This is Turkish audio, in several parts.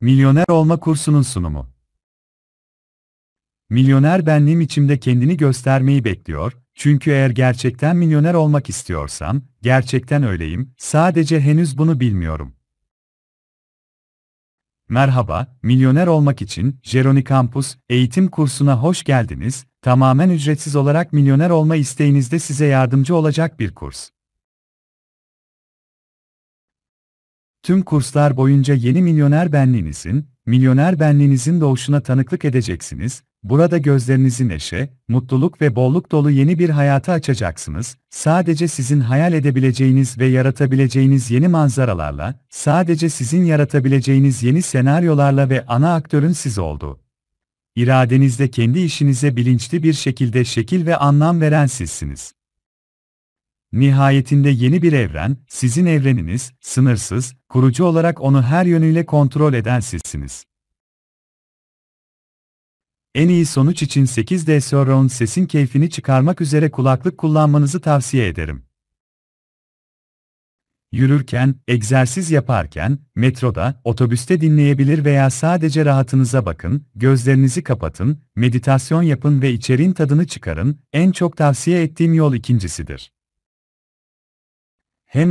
Milyoner olma kursunun sunumu. Milyoner benliğim içimde kendini göstermeyi bekliyor. Çünkü eğer gerçekten milyoner olmak istiyorsam, gerçekten öyleyim. Sadece henüz bunu bilmiyorum. Merhaba, milyoner olmak için Jeroni Campus eğitim kursuna hoş geldiniz. Tamamen ücretsiz olarak milyoner olma isteğinizde size yardımcı olacak bir kurs. Tüm kurslar boyunca yeni milyoner benliğinizin, milyoner benliğinizin doğuşuna tanıklık edeceksiniz, burada gözlerinizi neşe, mutluluk ve bolluk dolu yeni bir hayata açacaksınız, sadece sizin hayal edebileceğiniz ve yaratabileceğiniz yeni manzaralarla, sadece sizin yaratabileceğiniz yeni senaryolarla ve ana aktörün siz oldu. İradenizde kendi işinize bilinçli bir şekilde şekil ve anlam veren sizsiniz. Nihayetinde yeni bir evren, sizin evreniniz, sınırsız, kurucu olarak onu her yönüyle kontrol eden sizsiniz. En iyi sonuç için 8 d Surround sesin keyfini çıkarmak üzere kulaklık kullanmanızı tavsiye ederim. Yürürken, egzersiz yaparken, metroda, otobüste dinleyebilir veya sadece rahatınıza bakın, gözlerinizi kapatın, meditasyon yapın ve içeriğin tadını çıkarın, en çok tavsiye ettiğim yol ikincisidir. Hem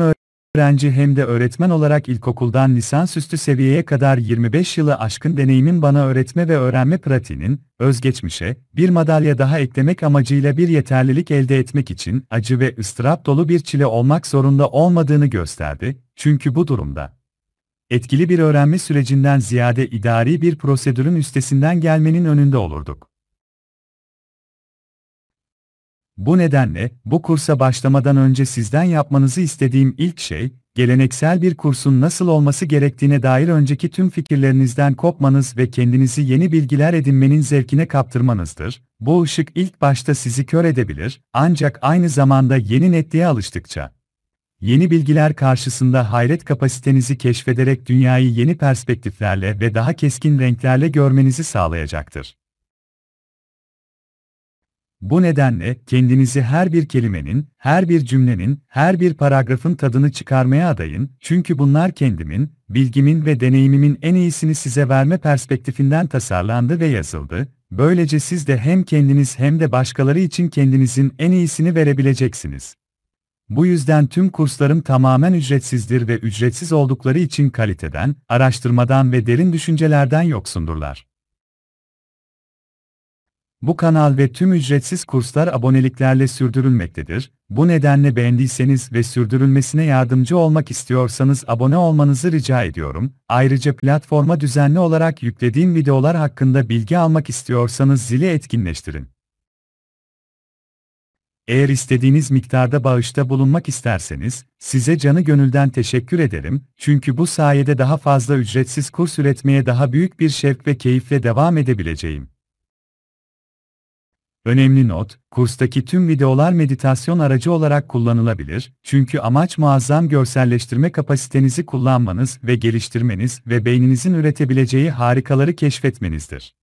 öğrenci hem de öğretmen olarak ilkokuldan lisansüstü seviyeye kadar 25 yılı aşkın deneyimin bana öğretme ve öğrenme pratiğinin, özgeçmişe, bir madalya daha eklemek amacıyla bir yeterlilik elde etmek için acı ve ıstırap dolu bir çile olmak zorunda olmadığını gösterdi, çünkü bu durumda, etkili bir öğrenme sürecinden ziyade idari bir prosedürün üstesinden gelmenin önünde olurduk. Bu nedenle bu kursa başlamadan önce sizden yapmanızı istediğim ilk şey, geleneksel bir kursun nasıl olması gerektiğine dair önceki tüm fikirlerinizden kopmanız ve kendinizi yeni bilgiler edinmenin zevkine kaptırmanızdır. Bu ışık ilk başta sizi kör edebilir, ancak aynı zamanda yeni netliğe alıştıkça yeni bilgiler karşısında hayret kapasitenizi keşfederek dünyayı yeni perspektiflerle ve daha keskin renklerle görmenizi sağlayacaktır. Bu nedenle kendinizi her bir kelimenin, her bir cümlenin, her bir paragrafın tadını çıkarmaya adayın çünkü bunlar kendimin, bilgimin ve deneyimimin en iyisini size verme perspektifinden tasarlandı ve yazıldı. Böylece siz de hem kendiniz hem de başkaları için kendinizin en iyisini verebileceksiniz. Bu yüzden tüm kurslarım tamamen ücretsizdir ve ücretsiz oldukları için kaliteden, araştırmadan ve derin düşüncelerden yoksundurlar. Bu kanal ve tüm ücretsiz kurslar aboneliklerle sürdürülmektedir. Bu nedenle beğendiyseniz ve sürdürülmesine yardımcı olmak istiyorsanız abone olmanızı rica ediyorum. Ayrıca platforma düzenli olarak yüklediğim videolar hakkında bilgi almak istiyorsanız zili etkinleştirin. Eğer istediğiniz miktarda bağışta bulunmak isterseniz, size canı gönülden teşekkür ederim, çünkü bu sayede daha fazla ücretsiz kurs üretmeye daha büyük bir şevk ve keyifle devam edebileceğim. Önemli not, kurstaki tüm videolar meditasyon aracı olarak kullanılabilir, çünkü amaç muazzam görselleştirme kapasitenizi kullanmanız ve geliştirmeniz ve beyninizin üretebileceği harikaları keşfetmenizdir.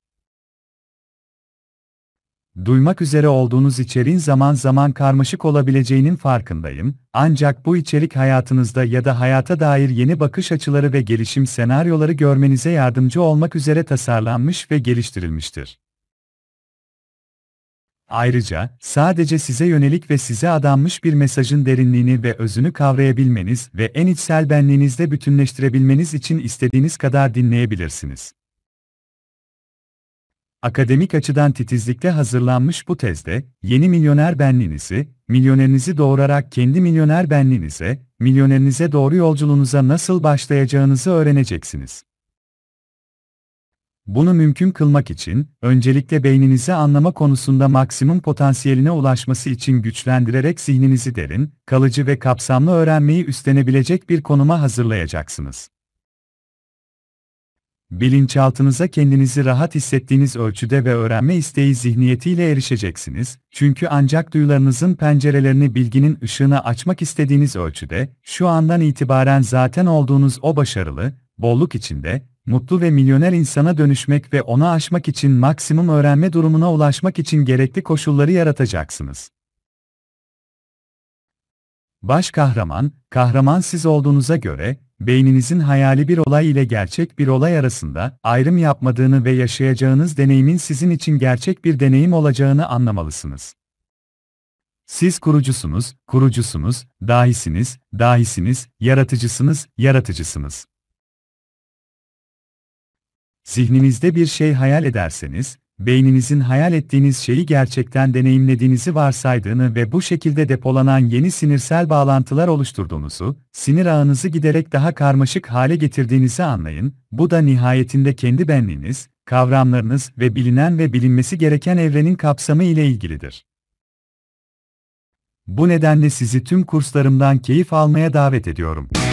Duymak üzere olduğunuz içeriğin zaman zaman karmaşık olabileceğinin farkındayım, ancak bu içerik hayatınızda ya da hayata dair yeni bakış açıları ve gelişim senaryoları görmenize yardımcı olmak üzere tasarlanmış ve geliştirilmiştir. Ayrıca, sadece size yönelik ve size adanmış bir mesajın derinliğini ve özünü kavrayabilmeniz ve en içsel benliğinizde bütünleştirebilmeniz için istediğiniz kadar dinleyebilirsiniz. Akademik açıdan titizlikte hazırlanmış bu tezde, yeni milyoner benliğinizi, milyonerinizi doğurarak kendi milyoner benliğinize, milyonerinize doğru yolculuğunuza nasıl başlayacağınızı öğreneceksiniz. Bunu mümkün kılmak için, öncelikle beyninizi anlama konusunda maksimum potansiyeline ulaşması için güçlendirerek zihninizi derin, kalıcı ve kapsamlı öğrenmeyi üstlenebilecek bir konuma hazırlayacaksınız. Bilinçaltınıza kendinizi rahat hissettiğiniz ölçüde ve öğrenme isteği zihniyetiyle erişeceksiniz, çünkü ancak duyularınızın pencerelerini bilginin ışığına açmak istediğiniz ölçüde, şu andan itibaren zaten olduğunuz o başarılı, bolluk içinde, mutlu ve milyoner insana dönüşmek ve ona aşmak için maksimum öğrenme durumuna ulaşmak için gerekli koşulları yaratacaksınız. Baş kahraman, kahraman siz olduğunuza göre, beyninizin hayali bir olay ile gerçek bir olay arasında ayrım yapmadığını ve yaşayacağınız deneyimin sizin için gerçek bir deneyim olacağını anlamalısınız. Siz kurucusunuz, kurucusunuz, dahisiniz, dahisiniz, yaratıcısınız, yaratıcısınız. Zihninizde bir şey hayal ederseniz, beyninizin hayal ettiğiniz şeyi gerçekten deneyimlediğinizi varsaydığını ve bu şekilde depolanan yeni sinirsel bağlantılar oluşturduğunuzu, sinir ağınızı giderek daha karmaşık hale getirdiğinizi anlayın, bu da nihayetinde kendi benliğiniz, kavramlarınız ve bilinen ve bilinmesi gereken evrenin kapsamı ile ilgilidir. Bu nedenle sizi tüm kurslarımdan keyif almaya davet ediyorum.